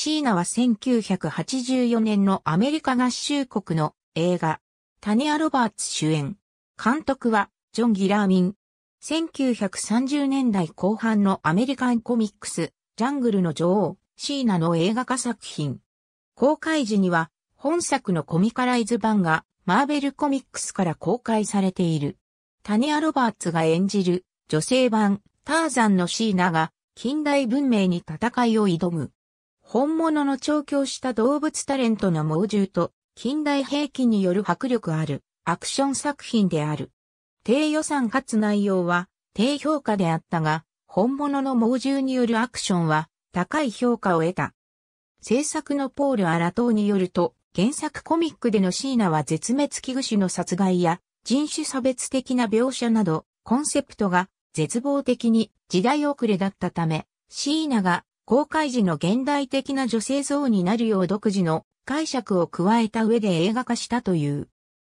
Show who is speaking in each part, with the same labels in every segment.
Speaker 1: シーナは1984年のア
Speaker 2: メリカ合衆国の映画、タニア・ロバーツ主演。監督は、ジョン・ギラーミン。1930年代後半のアメリカンコミックス、ジャングルの女王、シーナの映画化作品。公開時には、本作のコミカライズ版が、マーベルコミックスから公開されている。タニア・ロバーツが演じる、女性版、ターザンのシーナが、近代文明に戦いを挑む。本物の調教した動物タレントの猛獣と近代兵器による迫力あるアクション作品である。低予算かつ内容は低評価であったが、本物の猛獣によるアクションは高い評価を得た。制作のポール・アラトーによると、原作コミックでのシーナは絶滅危惧種の殺害や人種差別的な描写など、コンセプトが絶望的に時代遅れだったため、シーナが公開時の現代的な女性像になるよう独自の解釈を加えた上で映画化したという。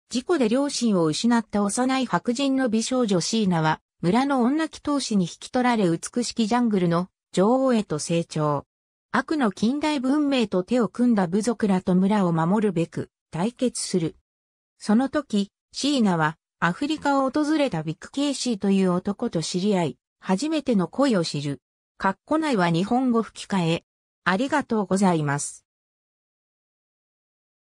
Speaker 2: 事故で両親を失った幼い白人の美少女シーナは、村の女祈祷師に引き取られ美しきジャングルの女王へと成長。悪の近代文明と手を組んだ部族らと村を守るべく対決する。その時、シーナはアフリカを訪れたビッグ・ケイシーという男と知り合い、初めての恋を知る。括弧内は
Speaker 1: 日本語吹き替え。ありがとうございます。